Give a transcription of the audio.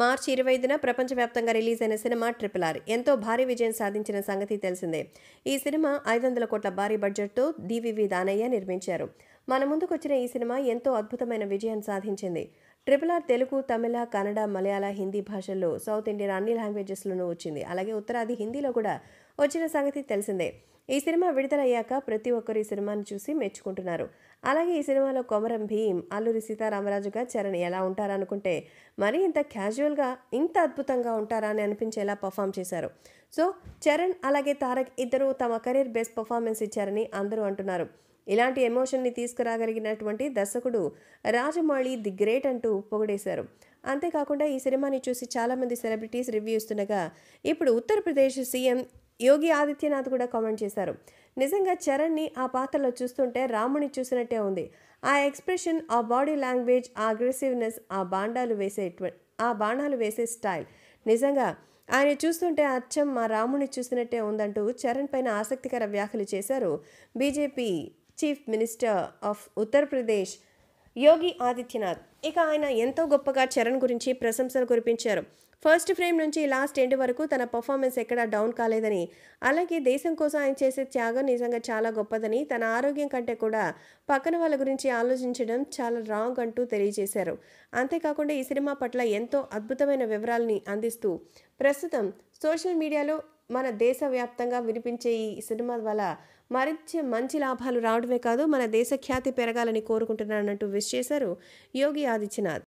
మార్చి ఇరవై ఐదున ప్రపంచవ్యాప్తంగా రిలీజ్ అయిన సినిమా ట్రిపుల్ ఆర్ ఎంతో భారీ విజయం సాధించిన సంగతి తెలిసిందే ఈ సినిమా ఐదు వందల కోట్ల భారీ బడ్జెట్తో డివివి దానయ్య నిర్మించారు మన ముందుకు వచ్చిన ఈ సినిమా ఎంతో అద్భుతమైన విజయం సాధించింది ట్రిపుల్ ఆర్ తెలుగు తమిళ కన్నడ మలయాళ హిందీ భాషల్లో సౌత్ ఇండియన్ అన్ని లాంగ్వేజెస్లోనూ వచ్చింది అలాగే ఉత్తరాది హిందీలో కూడా వచ్చిన సంగతి తెలిసిందే ఈ సినిమా విడుదలయ్యాక ప్రతి ఒక్కరు ఈ సినిమాని చూసి మెచ్చుకుంటున్నారు అలాగే ఈ సినిమాలో కొమరం భీమ్ అల్లూరి సీతారామరాజుగా చరణ్ ఎలా ఉంటారనుకుంటే మరీ ఇంత క్యాజువల్గా ఇంత అద్భుతంగా ఉంటారా అని అనిపించేలా పర్ఫామ్ చేశారు సో చరణ్ అలాగే తారక్ ఇద్దరు తమ కెరీర్ బెస్ట్ పర్ఫార్మెన్స్ ఇచ్చారని అందరూ అంటున్నారు ఇలాంటి ఎమోషన్ని తీసుకురాగలిగినటువంటి దర్శకుడు రాజమౌళి ది గ్రేట్ అంటూ పొగిడేశారు అంతేకాకుండా ఈ సినిమాని చూసి చాలామంది సెలబ్రిటీస్ రివ్యూ ఇస్తుండగా ఇప్పుడు ఉత్తరప్రదేశ్ సీఎం యోగి ఆదిత్యనాథ్ కూడా కామెంట్ చేశారు నిజంగా చరణ్ని ఆ పాత్రలో చూస్తుంటే రాముని చూసినట్టే ఉంది ఆ ఎక్స్ప్రెషన్ ఆ బాడీ లాంగ్వేజ్ ఆ అగ్రెసివ్నెస్ ఆ బాండాలు వేసే ఆ బాణాలు వేసే స్టైల్ నిజంగా ఆయన చూస్తుంటే అచ్చం మా రాముని చూసినట్టే ఉందంటూ చరణ్ పైన ఆసక్తికర వ్యాఖ్యలు చేశారు BJP chief minister of Uttar Pradesh Yogi Adityanath ఇక ఆయన ఎంతో గొప్పగా చరణ్ గురించి ప్రశంసలు కురిపించారు ఫస్ట్ ఫ్రేమ్ నుంచి లాస్ట్ ఎండ్ వరకు తన పర్ఫార్మెన్స్ ఎక్కడా డౌన్ కాలేదని అలాగే దేశం కోసం ఆయన చేసే త్యాగం నిజంగా చాలా గొప్పదని తన ఆరోగ్యం కంటే కూడా పక్కన వాళ్ళ గురించి ఆలోచించడం చాలా రాంగ్ అంటూ తెలియజేశారు అంతేకాకుండా ఈ సినిమా పట్ల ఎంతో అద్భుతమైన వివరాలని అందిస్తూ ప్రస్తుతం సోషల్ మీడియాలో మన దేశవ్యాప్తంగా వినిపించే ఈ సినిమా వల్ల మరింత మంచి లాభాలు రావడమే కాదు మన దేశ ఖ్యాతి పెరగాలని కోరుకుంటున్నానంటూ విష్ చేశారు యోగి ఆదిత్యనాథ్